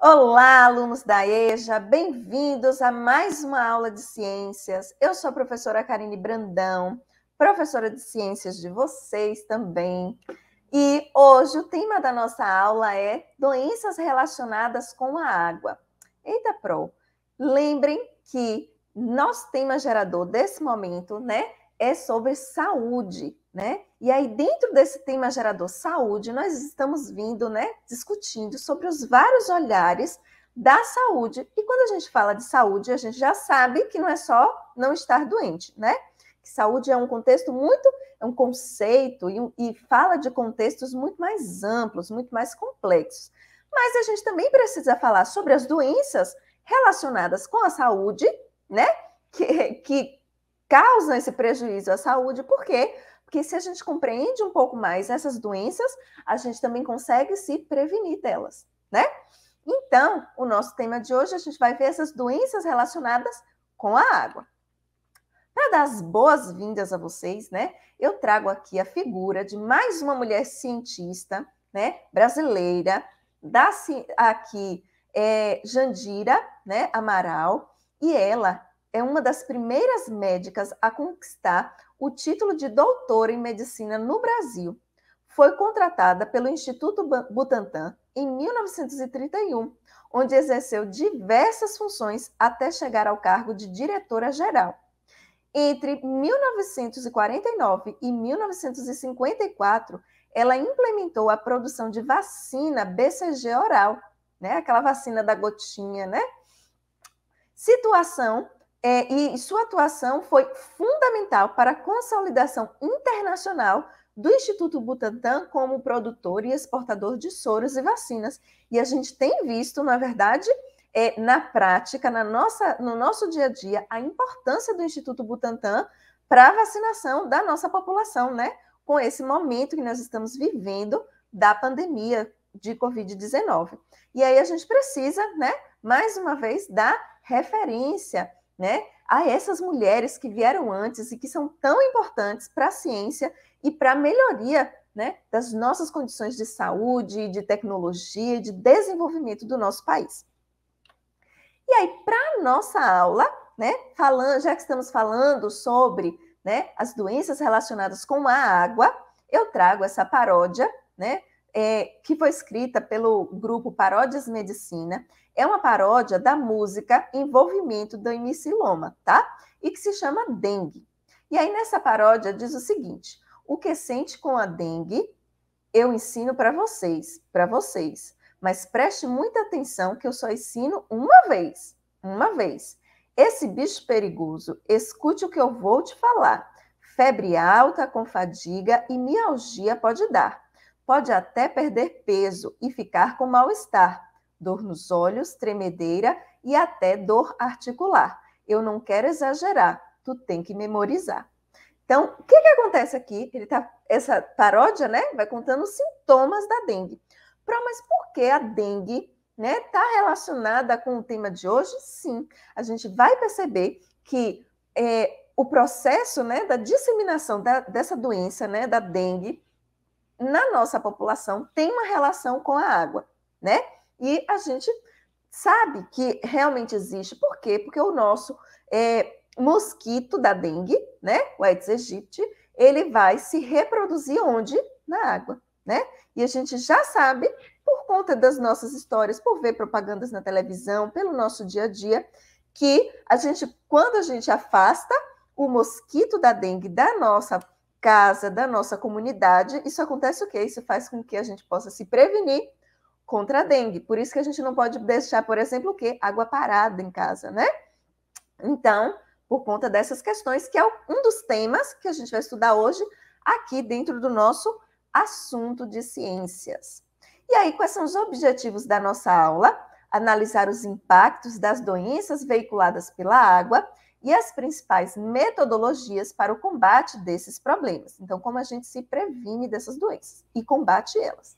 Olá, alunos da EJA, bem-vindos a mais uma aula de ciências. Eu sou a professora Karine Brandão, professora de ciências de vocês também. E hoje o tema da nossa aula é doenças relacionadas com a água. Eita, Pro, lembrem que nosso tema gerador desse momento, né, é sobre saúde né? E aí, dentro desse tema gerador saúde, nós estamos vindo, né, discutindo sobre os vários olhares da saúde. E quando a gente fala de saúde, a gente já sabe que não é só não estar doente, né? Que saúde é um contexto muito, é um conceito e, e fala de contextos muito mais amplos, muito mais complexos. Mas a gente também precisa falar sobre as doenças relacionadas com a saúde, né? Que, que causam esse prejuízo à saúde, porque porque se a gente compreende um pouco mais essas doenças, a gente também consegue se prevenir delas, né? Então, o nosso tema de hoje, a gente vai ver essas doenças relacionadas com a água. Para dar as boas-vindas a vocês, né? Eu trago aqui a figura de mais uma mulher cientista, né? Brasileira, da, aqui é, Jandira né, Amaral, e ela é uma das primeiras médicas a conquistar o título de doutora em medicina no Brasil. Foi contratada pelo Instituto Butantan em 1931, onde exerceu diversas funções até chegar ao cargo de diretora-geral. Entre 1949 e 1954, ela implementou a produção de vacina BCG oral, né? aquela vacina da gotinha, né? Situação é, e sua atuação foi fundamental para a consolidação internacional do Instituto Butantan como produtor e exportador de soros e vacinas. E a gente tem visto, na verdade, é, na prática, na nossa, no nosso dia a dia, a importância do Instituto Butantan para a vacinação da nossa população, né? Com esse momento que nós estamos vivendo da pandemia de Covid-19. E aí a gente precisa, né, mais uma vez, dar referência né, a essas mulheres que vieram antes e que são tão importantes para a ciência e para a melhoria né, das nossas condições de saúde, de tecnologia, de desenvolvimento do nosso país. E aí, para a nossa aula, né, falando, já que estamos falando sobre né, as doenças relacionadas com a água, eu trago essa paródia, né, é, que foi escrita pelo grupo Paródias Medicina, é uma paródia da música Envolvimento do Hemiciloma, tá? E que se chama Dengue. E aí nessa paródia diz o seguinte: o que sente com a dengue, eu ensino para vocês, para vocês. Mas preste muita atenção que eu só ensino uma vez, uma vez. Esse bicho perigoso, escute o que eu vou te falar. Febre alta com fadiga e mialgia pode dar Pode até perder peso e ficar com mal-estar, dor nos olhos, tremedeira e até dor articular. Eu não quero exagerar, tu tem que memorizar. Então, o que, que acontece aqui? Ele tá, essa paródia, né? Vai contando os sintomas da dengue. Pró, mas por que a dengue né, tá relacionada com o tema de hoje? Sim, a gente vai perceber que é, o processo né, da disseminação da, dessa doença, né, da dengue, na nossa população tem uma relação com a água, né? E a gente sabe que realmente existe. Por quê? Porque o nosso é, mosquito da dengue, né? O Aedes aegypti, ele vai se reproduzir onde? Na água, né? E a gente já sabe, por conta das nossas histórias, por ver propagandas na televisão, pelo nosso dia a dia, que a gente, quando a gente afasta o mosquito da dengue da nossa casa, da nossa comunidade, isso acontece o quê? Isso faz com que a gente possa se prevenir contra a dengue. Por isso que a gente não pode deixar, por exemplo, o quê? Água parada em casa, né? Então, por conta dessas questões, que é um dos temas que a gente vai estudar hoje aqui dentro do nosso assunto de ciências. E aí, quais são os objetivos da nossa aula? Analisar os impactos das doenças veiculadas pela água e as principais metodologias para o combate desses problemas. Então, como a gente se previne dessas doenças e combate elas.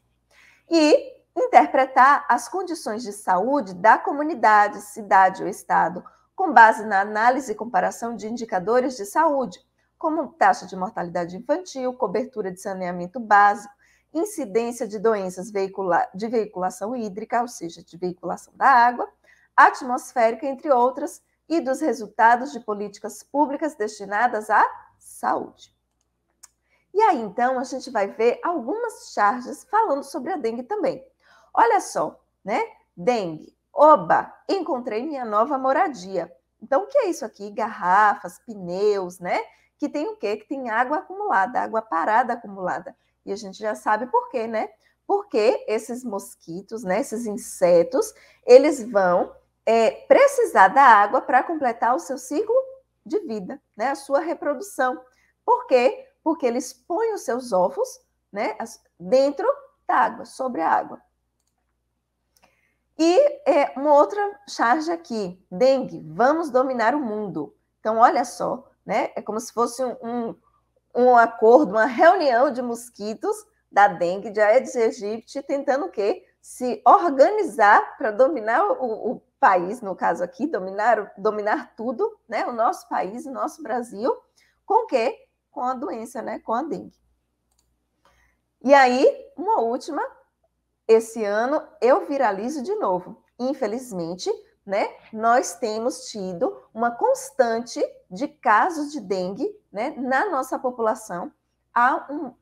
E interpretar as condições de saúde da comunidade, cidade ou estado, com base na análise e comparação de indicadores de saúde, como taxa de mortalidade infantil, cobertura de saneamento básico, incidência de doenças veicula de veiculação hídrica, ou seja, de veiculação da água, atmosférica, entre outras, e dos resultados de políticas públicas destinadas à saúde. E aí, então, a gente vai ver algumas charges falando sobre a dengue também. Olha só, né? Dengue. Oba, encontrei minha nova moradia. Então, o que é isso aqui? Garrafas, pneus, né? Que tem o quê? Que tem água acumulada, água parada acumulada. E a gente já sabe por quê, né? Porque esses mosquitos, né, esses insetos, eles vão é, precisar da água para completar o seu ciclo de vida, né? a sua reprodução. Por quê? Porque eles põem os seus ovos né, dentro da água, sobre a água. E é, uma outra charge aqui, dengue, vamos dominar o mundo. Então, olha só, né? É como se fosse um, um, um acordo, uma reunião de mosquitos da dengue, de Aedes aegypti, tentando o quê? Se organizar para dominar o, o, país, no caso aqui, dominar, dominar tudo, né? O nosso país, o nosso Brasil, com que? Com a doença, né? Com a dengue. E aí, uma última, esse ano eu viralizo de novo. Infelizmente, né? Nós temos tido uma constante de casos de dengue, né? Na nossa população, há um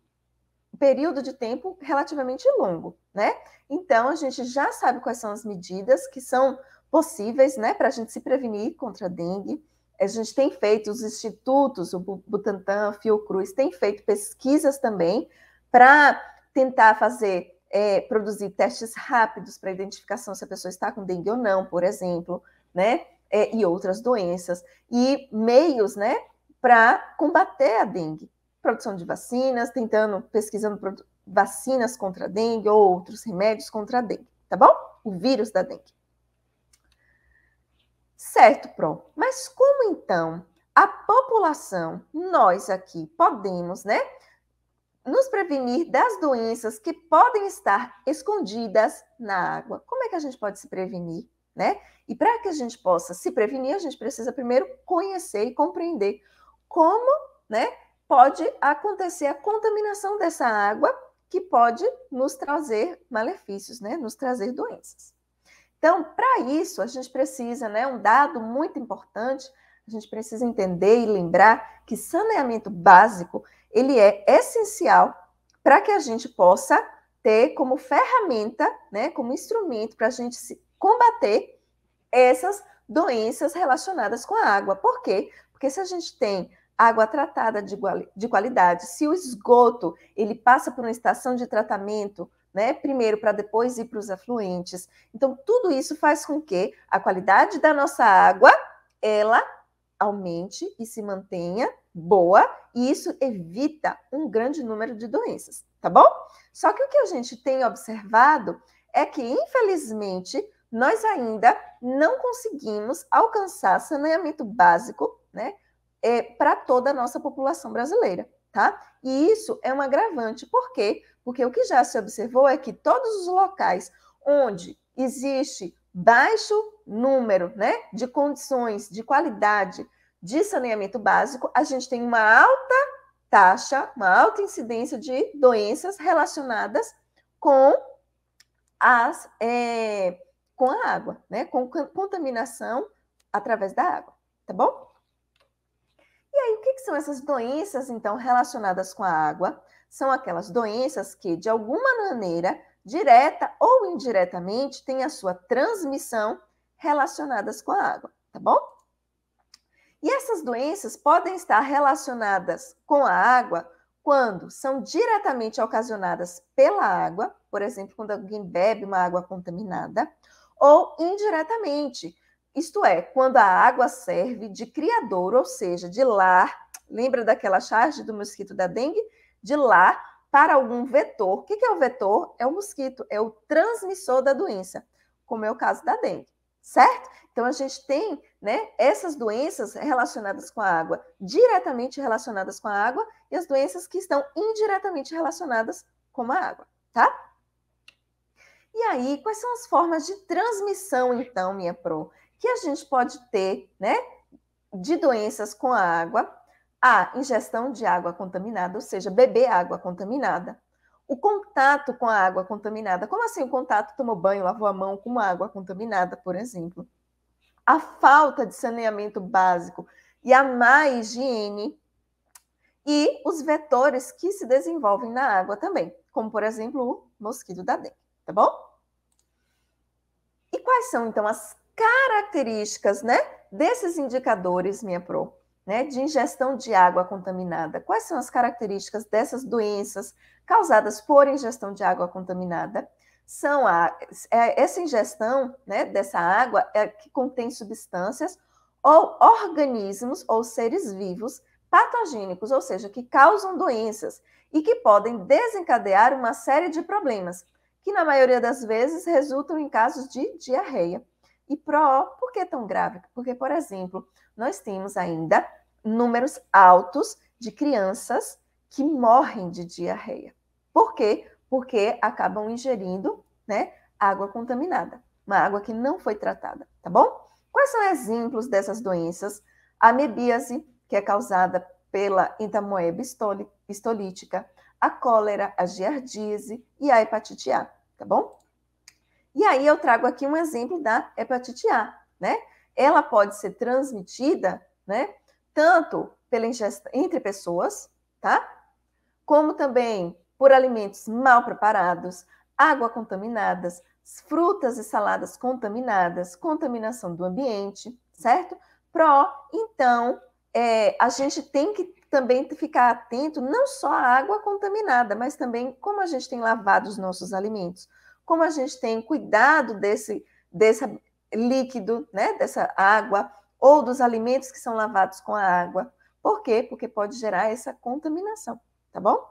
período de tempo relativamente longo, né? Então, a gente já sabe quais são as medidas que são possíveis, né, para a gente se prevenir contra a dengue. A gente tem feito, os institutos, o Butantan, a Fiocruz, tem feito pesquisas também para tentar fazer, é, produzir testes rápidos para identificação se a pessoa está com dengue ou não, por exemplo, né, é, e outras doenças, e meios, né, para combater a dengue. Produção de vacinas, tentando, pesquisando vacinas contra a dengue ou outros remédios contra a dengue, tá bom? O vírus da dengue. Certo, Pro. Mas como então a população, nós aqui, podemos, né? Nos prevenir das doenças que podem estar escondidas na água. Como é que a gente pode se prevenir, né? E para que a gente possa se prevenir, a gente precisa primeiro conhecer e compreender como, né, pode acontecer a contaminação dessa água que pode nos trazer malefícios, né? Nos trazer doenças. Então, para isso, a gente precisa, né, um dado muito importante, a gente precisa entender e lembrar que saneamento básico, ele é essencial para que a gente possa ter como ferramenta, né, como instrumento para a gente se combater essas doenças relacionadas com a água. Por quê? Porque se a gente tem água tratada de, de qualidade, se o esgoto ele passa por uma estação de tratamento né? Primeiro para depois ir para os afluentes. Então, tudo isso faz com que a qualidade da nossa água ela aumente e se mantenha boa, e isso evita um grande número de doenças, tá bom? Só que o que a gente tem observado é que, infelizmente, nós ainda não conseguimos alcançar saneamento básico, né, é, para toda a nossa população brasileira tá? E isso é um agravante. Por quê? Porque o que já se observou é que todos os locais onde existe baixo número né, de condições de qualidade de saneamento básico, a gente tem uma alta taxa, uma alta incidência de doenças relacionadas com as é, com a água, né? Com contaminação através da água, tá bom? E aí, o que, que são essas doenças, então, relacionadas com a água? São aquelas doenças que, de alguma maneira, direta ou indiretamente, têm a sua transmissão relacionadas com a água, tá bom? E essas doenças podem estar relacionadas com a água quando são diretamente ocasionadas pela água, por exemplo, quando alguém bebe uma água contaminada, ou indiretamente, isto é, quando a água serve de criador, ou seja, de lar, lembra daquela charge do mosquito da dengue? De lar para algum vetor. O que é o vetor? É o mosquito, é o transmissor da doença, como é o caso da dengue, certo? Então a gente tem né, essas doenças relacionadas com a água, diretamente relacionadas com a água, e as doenças que estão indiretamente relacionadas com a água, tá? E aí, quais são as formas de transmissão, então, minha pro? que a gente pode ter, né, de doenças com a água, a ingestão de água contaminada, ou seja, beber água contaminada, o contato com a água contaminada. Como assim o contato? Tomou banho, lavou a mão com uma água contaminada, por exemplo. A falta de saneamento básico e a má higiene e os vetores que se desenvolvem na água também, como por exemplo o mosquito da dengue, tá bom? E quais são então as características, né, desses indicadores, minha pro, né, de ingestão de água contaminada. Quais são as características dessas doenças causadas por ingestão de água contaminada? São a, é, essa ingestão, né, dessa água é, que contém substâncias ou organismos ou seres vivos patogênicos, ou seja, que causam doenças e que podem desencadear uma série de problemas, que na maioria das vezes resultam em casos de diarreia. E pró, por que tão grave? Porque, por exemplo, nós temos ainda números altos de crianças que morrem de diarreia. Por quê? Porque acabam ingerindo né, água contaminada, uma água que não foi tratada, tá bom? Quais são exemplos dessas doenças? A amebíase, que é causada pela entamoeba estolítica, a cólera, a giardíase e a hepatite A, tá bom? E aí eu trago aqui um exemplo da hepatite A, né? Ela pode ser transmitida, né? Tanto pela ingesta entre pessoas, tá? Como também por alimentos mal preparados, água contaminadas, frutas e saladas contaminadas, contaminação do ambiente, certo? Pro, então, é, a gente tem que também ficar atento não só à água contaminada, mas também como a gente tem lavado os nossos alimentos como a gente tem cuidado desse, desse líquido, né, dessa água, ou dos alimentos que são lavados com a água. Por quê? Porque pode gerar essa contaminação, tá bom?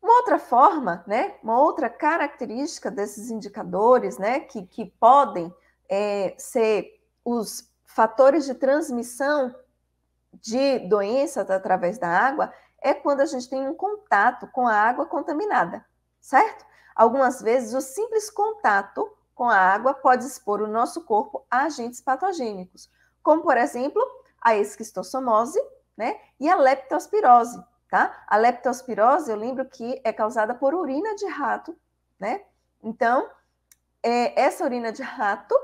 Uma outra forma, né, uma outra característica desses indicadores, né, que, que podem é, ser os fatores de transmissão de doenças através da água, é quando a gente tem um contato com a água contaminada certo? Algumas vezes, o simples contato com a água pode expor o nosso corpo a agentes patogênicos, como, por exemplo, a esquistossomose né, e a leptospirose, tá? A leptospirose, eu lembro que é causada por urina de rato, né? Então, é essa urina de rato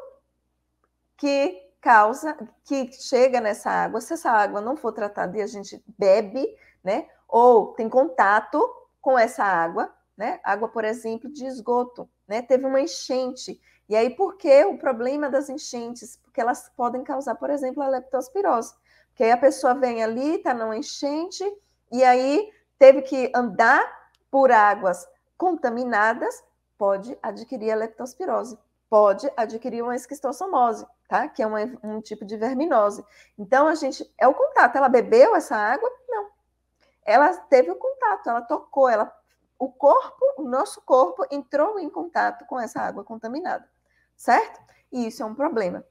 que causa, que chega nessa água, se essa água não for tratada e a gente bebe, né? Ou tem contato com essa água, né? Água, por exemplo, de esgoto, né? Teve uma enchente. E aí, por que o problema das enchentes? Porque elas podem causar, por exemplo, a leptospirose. Porque aí a pessoa vem ali, está numa enchente, e aí teve que andar por águas contaminadas, pode adquirir a leptospirose, pode adquirir uma esquistossomose, tá? Que é um tipo de verminose. Então, a gente. É o contato. Ela bebeu essa água? Não. Ela teve o contato, ela tocou, ela o corpo, o nosso corpo entrou em contato com essa água contaminada, certo? E isso é um problema.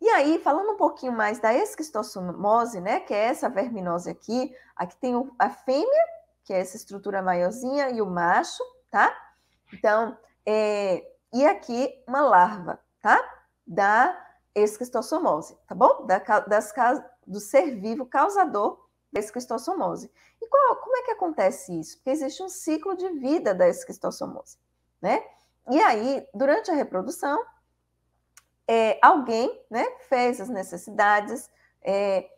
E aí, falando um pouquinho mais da esquistossomose, né, que é essa verminose aqui, aqui tem a fêmea, que é essa estrutura maiorzinha, e o macho, tá? Então, é, e aqui uma larva, tá? Da esquistossomose, tá bom? Da, das, do ser vivo causador da esquistossomose. E qual, como é que acontece isso? Porque existe um ciclo de vida da esquistossomose, né? E aí, durante a reprodução, é, alguém né, fez as necessidades é,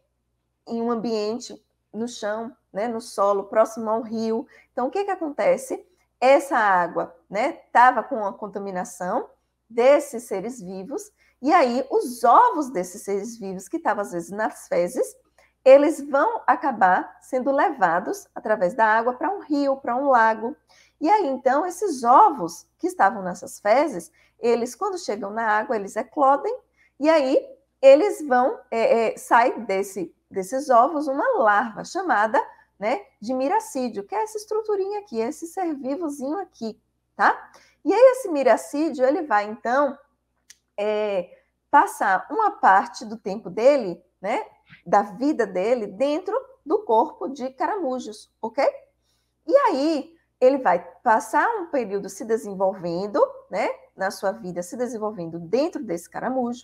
em um ambiente no chão, né, no solo, próximo a um rio. Então, o que, que acontece? Essa água estava né, com a contaminação desses seres vivos, e aí os ovos desses seres vivos, que estavam às vezes nas fezes, eles vão acabar sendo levados através da água para um rio, para um lago. E aí então esses ovos que estavam nessas fezes, eles quando chegam na água eles eclodem e aí eles vão é, é, sai desse desses ovos uma larva chamada né, de miracídio, que é essa estruturinha aqui, esse ser vivozinho aqui, tá? E aí esse miracídio ele vai então é, passar uma parte do tempo dele né, da vida dele dentro do corpo de caramujos, ok? E aí ele vai passar um período se desenvolvendo, né, na sua vida se desenvolvendo dentro desse caramujo.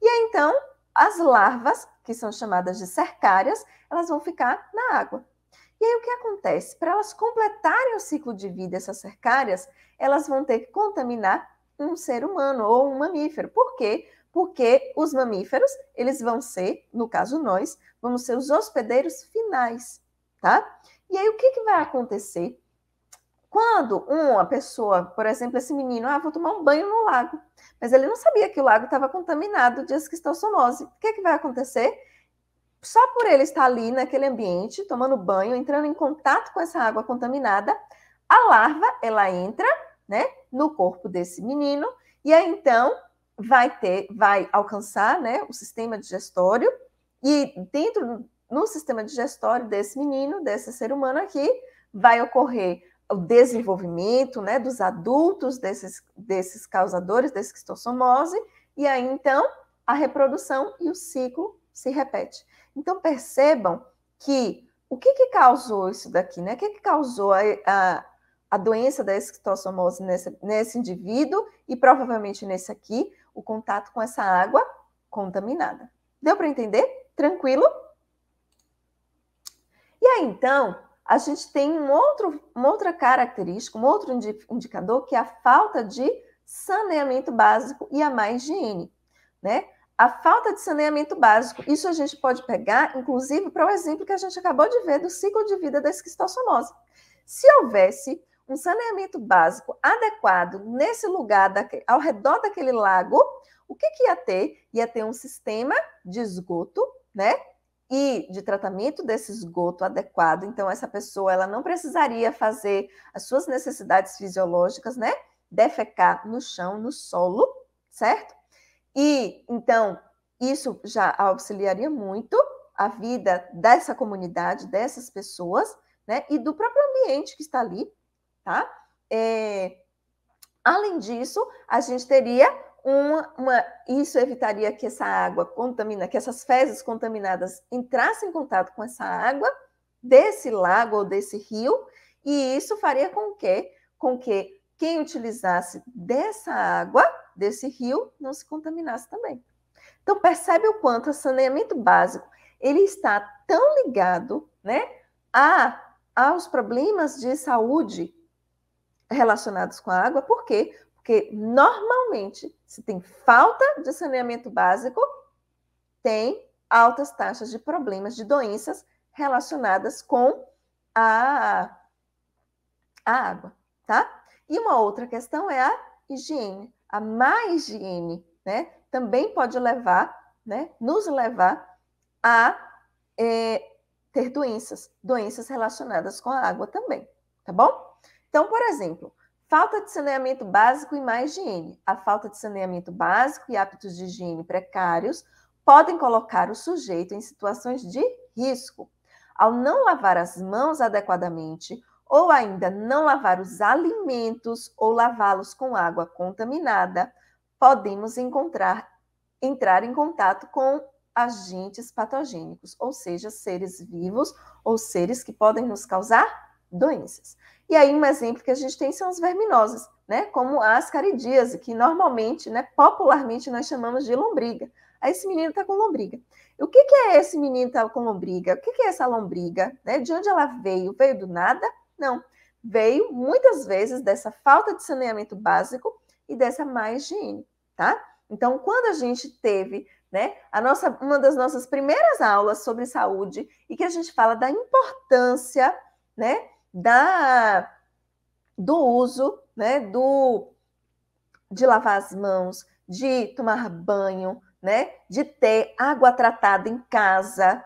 E aí então as larvas, que são chamadas de cercárias, elas vão ficar na água. E aí o que acontece? Para elas completarem o ciclo de vida, essas cercárias, elas vão ter que contaminar um ser humano ou um mamífero. Por quê? porque os mamíferos, eles vão ser, no caso nós, vamos ser os hospedeiros finais, tá? E aí o que, que vai acontecer? Quando uma pessoa, por exemplo, esse menino, ah, vou tomar um banho no lago, mas ele não sabia que o lago estava contaminado de esquistossomose. O que, que vai acontecer? Só por ele estar ali naquele ambiente, tomando banho, entrando em contato com essa água contaminada, a larva, ela entra, né, no corpo desse menino, e aí então vai ter, vai alcançar né, o sistema digestório, e dentro no sistema digestório desse menino, desse ser humano aqui, vai ocorrer o desenvolvimento né, dos adultos, desses, desses causadores, desse quistossomose, e aí então a reprodução e o ciclo se repete. Então percebam que o que, que causou isso daqui, né? O que, que causou a, a, a doença da esquistossomose nesse, nesse indivíduo e provavelmente nesse aqui, o contato com essa água contaminada. Deu para entender? Tranquilo? E aí, então, a gente tem um outro, uma outra característica, um outro indicador, que é a falta de saneamento básico e a má higiene, né? A falta de saneamento básico, isso a gente pode pegar, inclusive, para o exemplo que a gente acabou de ver do ciclo de vida da esquistossomose. Se houvesse um saneamento básico adequado nesse lugar, ao redor daquele lago, o que, que ia ter? Ia ter um sistema de esgoto, né? E de tratamento desse esgoto adequado. Então, essa pessoa ela não precisaria fazer as suas necessidades fisiológicas, né? Defecar no chão, no solo, certo? E então, isso já auxiliaria muito a vida dessa comunidade, dessas pessoas, né? E do próprio ambiente que está ali, tá? É, além disso, a gente teria uma, uma, isso evitaria que essa água contamina, que essas fezes contaminadas entrassem em contato com essa água desse lago ou desse rio, e isso faria com que, com que quem utilizasse dessa água desse rio não se contaminasse também. Então percebe o quanto o saneamento básico ele está tão ligado, né, a aos problemas de saúde relacionados com a água. Por quê? Porque normalmente, se tem falta de saneamento básico, tem altas taxas de problemas, de doenças relacionadas com a, a água, tá? E uma outra questão é a higiene, a má higiene, né? Também pode levar, né? Nos levar a é, ter doenças, doenças relacionadas com a água também, tá bom? Então, por exemplo, falta de saneamento básico e mais higiene. A falta de saneamento básico e hábitos de higiene precários podem colocar o sujeito em situações de risco. Ao não lavar as mãos adequadamente, ou ainda não lavar os alimentos ou lavá-los com água contaminada, podemos encontrar, entrar em contato com agentes patogênicos, ou seja, seres vivos ou seres que podem nos causar doenças. E aí, um exemplo que a gente tem são as verminosas, né? Como a ascaridíase, que normalmente, né, popularmente, nós chamamos de lombriga. Aí ah, esse menino está com lombriga. E o que, que, é esse menino está com lombriga? O que, que, é essa lombriga? Né? De onde ela veio? Veio do nada? Não. Veio muitas vezes dessa falta de saneamento básico e dessa má higiene, tá? Então, quando a gente teve né? A nossa, uma das nossas primeiras aulas sobre saúde e que a gente fala da importância, né, da do uso, né, do de lavar as mãos, de tomar banho, né, de ter água tratada em casa.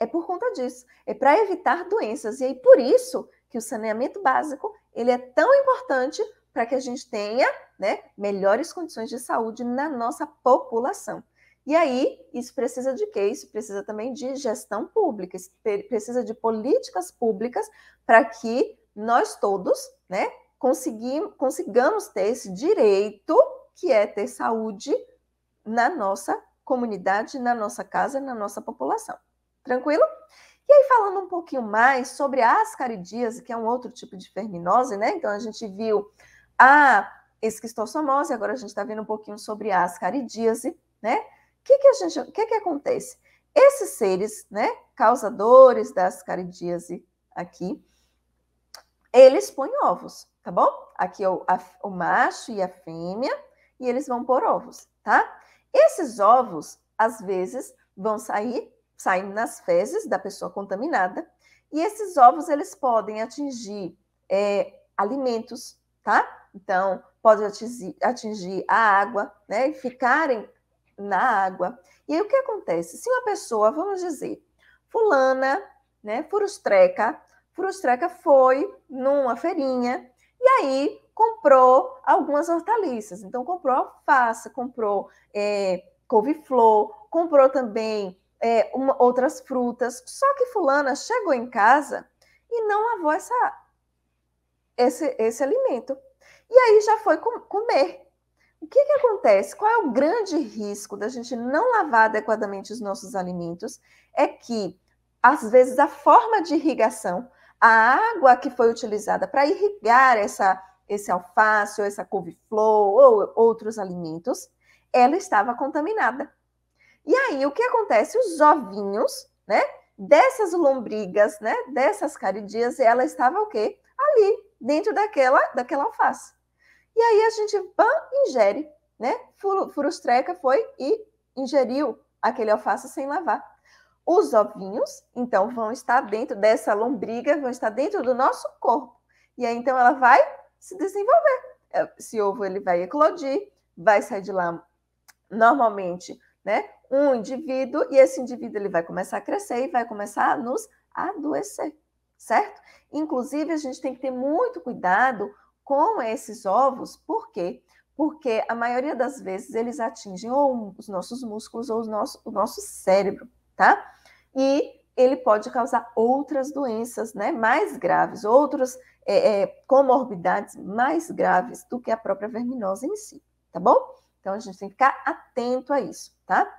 É por conta disso, é para evitar doenças. E aí por isso que o saneamento básico, ele é tão importante para que a gente tenha, né, melhores condições de saúde na nossa população. E aí, isso precisa de quê? Isso precisa também de gestão pública, precisa de políticas públicas para que nós todos, né, consigamos ter esse direito que é ter saúde na nossa comunidade, na nossa casa, na nossa população. Tranquilo? E aí, falando um pouquinho mais sobre a ascaridíase, que é um outro tipo de ferminose, né? Então, a gente viu a esquistossomose, agora a gente está vendo um pouquinho sobre a ascaridíase, né? que, que, a gente, que, que acontece? Esses seres, né, causadores das caridíase aqui, eles põem ovos, tá bom? Aqui é o, a, o macho e a fêmea, e eles vão pôr ovos, tá? Esses ovos, às vezes, vão sair, saem nas fezes da pessoa contaminada, e esses ovos, eles podem atingir é, alimentos, tá? Então, pode atingir, atingir a água, né? E ficarem na água. E aí o que acontece? Se uma pessoa, vamos dizer, fulana, né, frustreca, frustreca foi numa feirinha e aí comprou algumas hortaliças. Então comprou alface, comprou é, couve-flor, comprou também é, uma, outras frutas. Só que fulana chegou em casa e não lavou essa, esse, esse alimento. E aí já foi comer. O que, que acontece? Qual é o grande risco da gente não lavar adequadamente os nossos alimentos? É que, às vezes, a forma de irrigação, a água que foi utilizada para irrigar essa, esse alface, ou essa couve-flor, ou outros alimentos, ela estava contaminada. E aí, o que acontece? Os ovinhos, né? Dessas lombrigas, né? Dessas caridias, ela estava o quê? Ali, dentro daquela, daquela alface. E aí a gente pã, ingere, né? Furustreca foi e ingeriu aquele alface sem lavar. Os ovinhos, então, vão estar dentro dessa lombriga, vão estar dentro do nosso corpo. E aí, então, ela vai se desenvolver. É, esse ovo, ele vai eclodir, vai sair de lá normalmente, né? Um indivíduo, e esse indivíduo, ele vai começar a crescer e vai começar a nos adoecer, certo? Inclusive, a gente tem que ter muito cuidado com esses ovos, por quê? Porque a maioria das vezes eles atingem ou os nossos músculos ou nosso, o nosso cérebro, tá? E ele pode causar outras doenças né, mais graves, outras é, é, comorbidades mais graves do que a própria verminose em si, tá bom? Então a gente tem que ficar atento a isso, tá?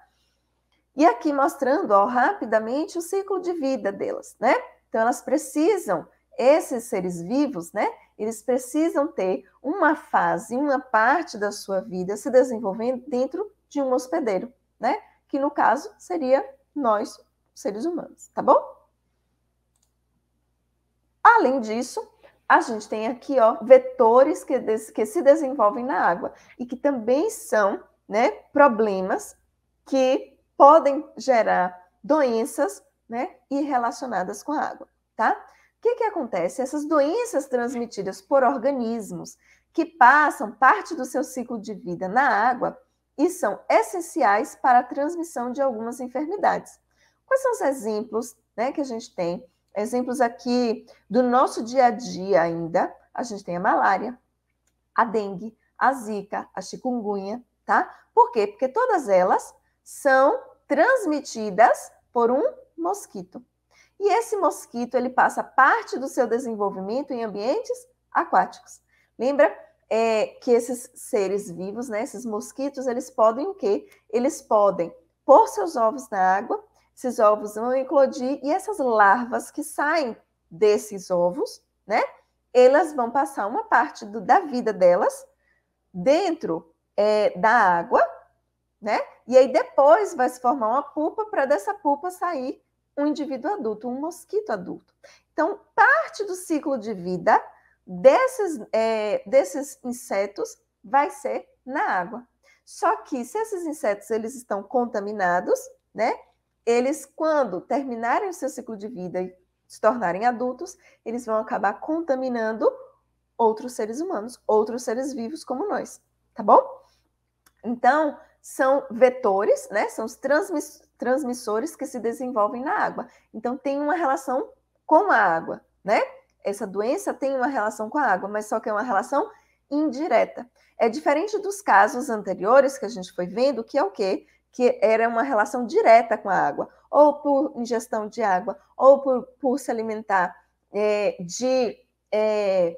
E aqui mostrando ó, rapidamente o ciclo de vida delas, né? Então elas precisam, esses seres vivos, né? Eles precisam ter uma fase, uma parte da sua vida se desenvolvendo dentro de um hospedeiro, né? Que no caso seria nós, seres humanos, tá bom? Além disso, a gente tem aqui, ó, vetores que, que se desenvolvem na água e que também são, né, problemas que podem gerar doenças, né, e relacionadas com a água, tá? O que, que acontece? Essas doenças transmitidas por organismos que passam parte do seu ciclo de vida na água e são essenciais para a transmissão de algumas enfermidades. Quais são os exemplos né, que a gente tem? Exemplos aqui do nosso dia a dia ainda, a gente tem a malária, a dengue, a zika, a chikungunya, tá? Por quê? Porque todas elas são transmitidas por um mosquito. E esse mosquito, ele passa parte do seu desenvolvimento em ambientes aquáticos. Lembra é, que esses seres vivos, né, esses mosquitos, eles podem o quê? Eles podem pôr seus ovos na água, esses ovos vão eclodir e essas larvas que saem desses ovos, né, elas vão passar uma parte do, da vida delas dentro é, da água, né? E aí depois vai se formar uma pupa para dessa pupa sair um indivíduo adulto, um mosquito adulto. Então, parte do ciclo de vida desses, é, desses insetos vai ser na água. Só que se esses insetos eles estão contaminados, né? Eles quando terminarem o seu ciclo de vida e se tornarem adultos, eles vão acabar contaminando outros seres humanos, outros seres vivos como nós, tá bom? Então, são vetores, né? São os transmissores transmissores que se desenvolvem na água. Então, tem uma relação com a água, né? Essa doença tem uma relação com a água, mas só que é uma relação indireta. É diferente dos casos anteriores que a gente foi vendo, que é o quê? Que era uma relação direta com a água, ou por ingestão de água, ou por, por se alimentar é, de é,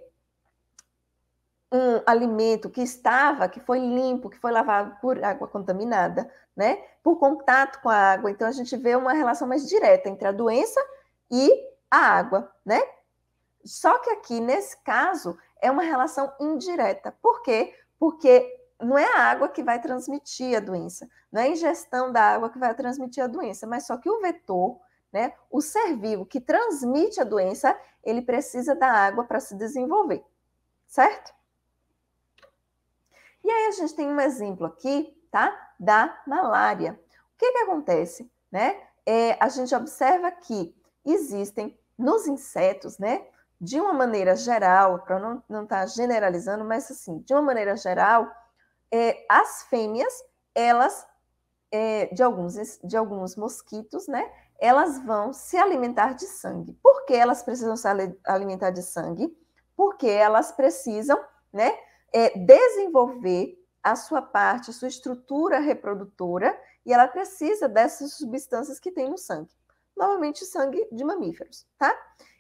um alimento que estava, que foi limpo, que foi lavado por água contaminada, né? Por contato com a água. Então a gente vê uma relação mais direta entre a doença e a água, né? Só que aqui, nesse caso, é uma relação indireta. Por quê? Porque não é a água que vai transmitir a doença, não é a ingestão da água que vai transmitir a doença, mas só que o vetor, né, o ser vivo que transmite a doença, ele precisa da água para se desenvolver, certo? E aí a gente tem um exemplo aqui, tá? Da malária. O que que acontece, né? É, a gente observa que existem nos insetos, né? De uma maneira geral, para não não estar tá generalizando, mas assim, de uma maneira geral, é, as fêmeas, elas é, de alguns de alguns mosquitos, né? elas vão se alimentar de sangue. Por que elas precisam se alimentar de sangue? Porque elas precisam, né, é, desenvolver a sua parte, a sua estrutura reprodutora, e ela precisa dessas substâncias que tem no sangue. Novamente, sangue de mamíferos, tá?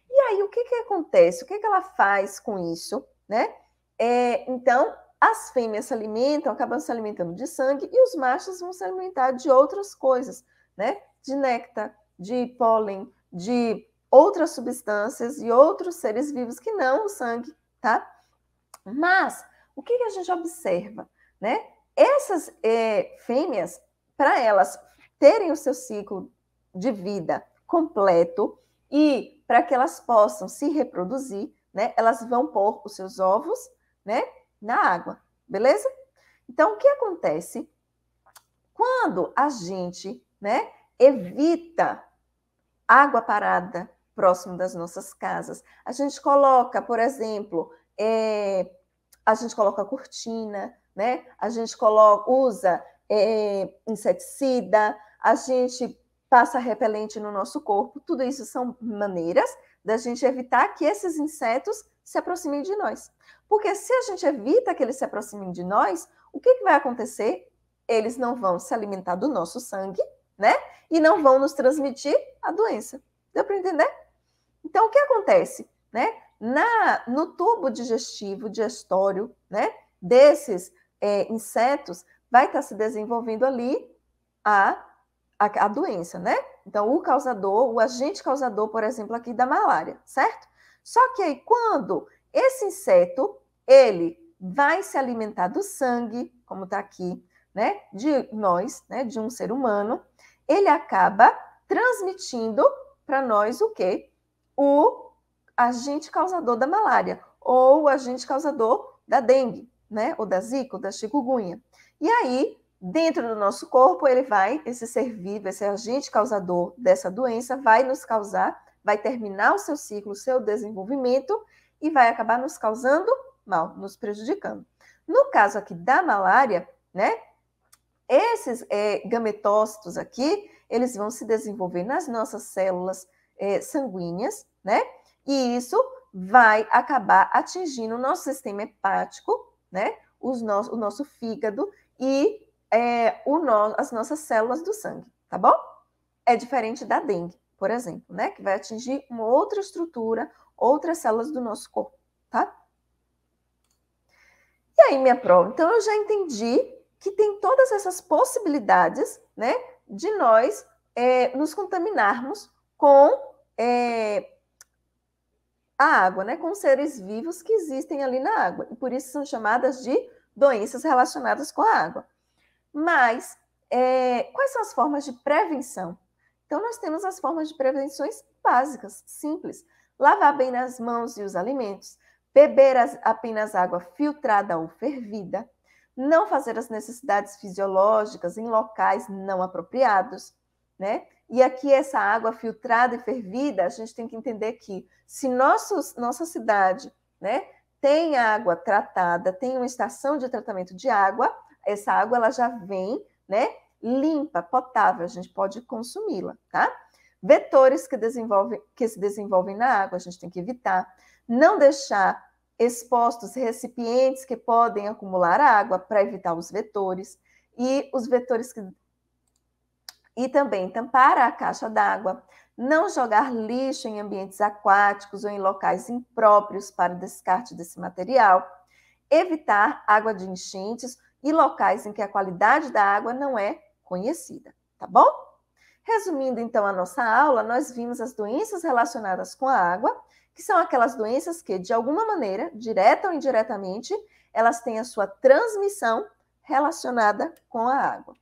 E aí, o que que acontece? O que que ela faz com isso, né? É, então, as fêmeas se alimentam, acabam se alimentando de sangue, e os machos vão se alimentar de outras coisas, né? De néctar, de pólen, de outras substâncias e outros seres vivos que não o sangue, tá? Mas o que, que a gente observa? Né? Essas é, fêmeas, para elas terem o seu ciclo de vida completo e para que elas possam se reproduzir, né, elas vão pôr os seus ovos né, na água, beleza? Então, o que acontece? Quando a gente né, evita água parada próximo das nossas casas, a gente coloca, por exemplo, é, a gente coloca cortina, né? A gente coloca, usa é, inseticida, a gente passa repelente no nosso corpo. Tudo isso são maneiras da gente evitar que esses insetos se aproximem de nós. Porque se a gente evita que eles se aproximem de nós, o que, que vai acontecer? Eles não vão se alimentar do nosso sangue, né? E não vão nos transmitir a doença. Deu para entender? Então, o que acontece? Né? na, no tubo digestivo, digestório, né, desses é, insetos, vai estar tá se desenvolvendo ali a, a, a doença, né? Então, o causador, o agente causador, por exemplo, aqui da malária, certo? Só que aí, quando esse inseto, ele vai se alimentar do sangue, como está aqui, né, de nós, né, de um ser humano, ele acaba transmitindo para nós o quê? O agente causador da malária ou agente causador da dengue, né? Ou da zika, ou da chikungunya. E aí, dentro do nosso corpo, ele vai, esse ser vivo, esse agente causador dessa doença, vai nos causar, vai terminar o seu ciclo, seu desenvolvimento e vai acabar nos causando mal, nos prejudicando. No caso aqui da malária, né? Esses é, gametócitos aqui, eles vão se desenvolver nas nossas células é, sanguíneas, né? E isso vai acabar atingindo o nosso sistema hepático, né? Os no o nosso fígado e é, o no as nossas células do sangue, tá bom? É diferente da dengue, por exemplo, né? Que vai atingir uma outra estrutura, outras células do nosso corpo, tá? E aí, minha prova? Então, eu já entendi que tem todas essas possibilidades, né? De nós é, nos contaminarmos com é, a água, né, com seres vivos que existem ali na água, e por isso são chamadas de doenças relacionadas com a água. Mas é, quais são as formas de prevenção? Então, nós temos as formas de prevenções básicas, simples. Lavar bem as mãos e os alimentos, beber as, apenas água filtrada ou fervida, não fazer as necessidades fisiológicas em locais não apropriados, né? E aqui, essa água filtrada e fervida, a gente tem que entender que se nossos, nossa cidade né, tem água tratada, tem uma estação de tratamento de água, essa água ela já vem né, limpa, potável, a gente pode consumi-la, tá? Vetores que, desenvolvem, que se desenvolvem na água, a gente tem que evitar. Não deixar expostos recipientes que podem acumular água para evitar os vetores. E os vetores que e também tampar a caixa d'água, não jogar lixo em ambientes aquáticos ou em locais impróprios para o descarte desse material, evitar água de enchentes e locais em que a qualidade da água não é conhecida, tá bom? Resumindo então a nossa aula, nós vimos as doenças relacionadas com a água, que são aquelas doenças que, de alguma maneira, direta ou indiretamente, elas têm a sua transmissão relacionada com a água.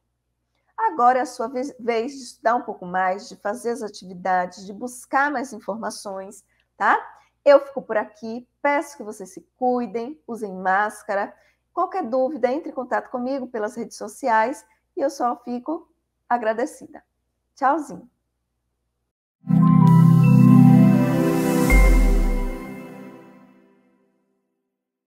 Agora é a sua vez de estudar um pouco mais, de fazer as atividades, de buscar mais informações, tá? Eu fico por aqui, peço que vocês se cuidem, usem máscara. Qualquer dúvida, entre em contato comigo pelas redes sociais e eu só fico agradecida. Tchauzinho!